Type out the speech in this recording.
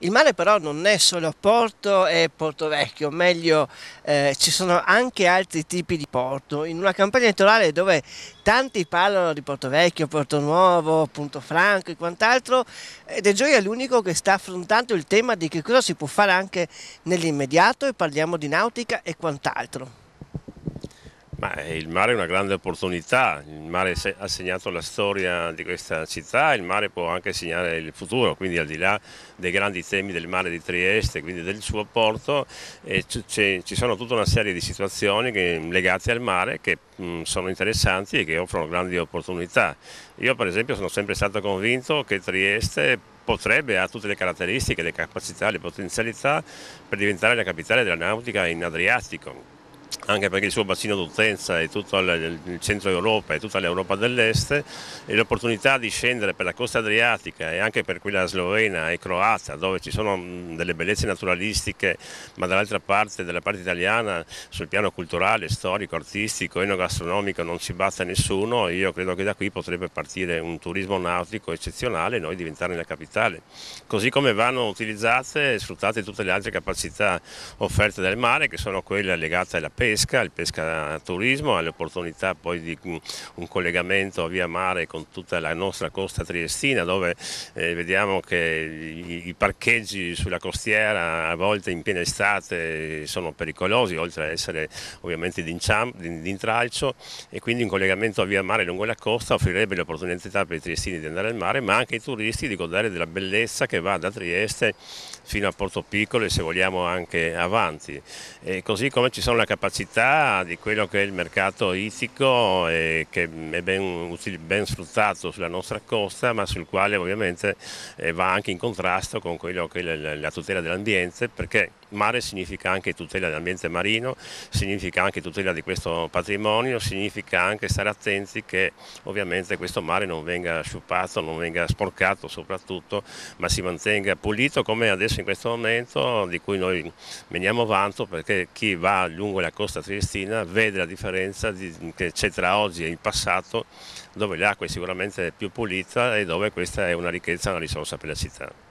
Il mare però non è solo Porto e Porto Vecchio, meglio eh, ci sono anche altri tipi di porto. In una campagna elettorale dove tanti parlano di Porto Vecchio, Porto Nuovo, Punto Franco e quant'altro, De Gioia è l'unico che sta affrontando il tema di che cosa si può fare anche nell'immediato e parliamo di nautica e quant'altro. Ma eh, il mare è una grande opportunità, il mare ha segnato la storia di questa città, il mare può anche segnare il futuro, quindi al di là dei grandi temi del mare di Trieste, quindi del suo porto, eh, ci sono tutta una serie di situazioni che, legate al mare che mh, mm, sono interessanti e che offrono grandi opportunità. Io per esempio sono sempre stato convinto che Trieste potrebbe, ha tutte le caratteristiche, le capacità, le potenzialità per diventare la capitale della nautica in Adriatico anche perché il suo bacino d'utenza è tutto il, centro Europa e tutta l'Europa dell'Est e l'opportunità di scendere per la costa adriatica e anche per quella slovena e croata dove ci sono delle bellezze naturalistiche ma dall'altra parte, della parte italiana sul piano culturale, storico, artistico, enogastronomico non si batte nessuno io credo che da qui potrebbe partire un turismo nautico eccezionale e noi diventare la capitale così come vanno utilizzate e sfruttate tutte le altre capacità offerte dal mare che sono quelle legate alla pesca, il pescaturismo, alle opportunità poi di un collegamento via mare con tutta la nostra costa triestina dove eh, vediamo che i, i, parcheggi sulla costiera a volte in piena estate sono pericolosi oltre ad essere ovviamente di, intralcio e quindi un collegamento via mare lungo la costa offrirebbe l'opportunità per i triestini di andare al mare ma anche ai turisti di godere della bellezza che va da Trieste fino a Porto Piccolo e se vogliamo anche avanti e così come ci sono la capacità capacità di quello che è il mercato ittico e che è ben, ben, sfruttato sulla nostra costa ma sul quale ovviamente eh, va anche in contrasto con quello che è la tutela dell'ambiente perché Mare significa anche tutela dell'ambiente marino, significa anche tutela di questo patrimonio, significa anche stare attenti che ovviamente questo mare non venga sciupato, non venga sporcato soprattutto, ma si mantenga pulito come adesso in questo momento di cui noi veniamo vanto perché chi va lungo la costa triestina vede la differenza che c'è tra oggi e il passato dove l'acqua è sicuramente più pulita e dove questa è una ricchezza, una risorsa per la città.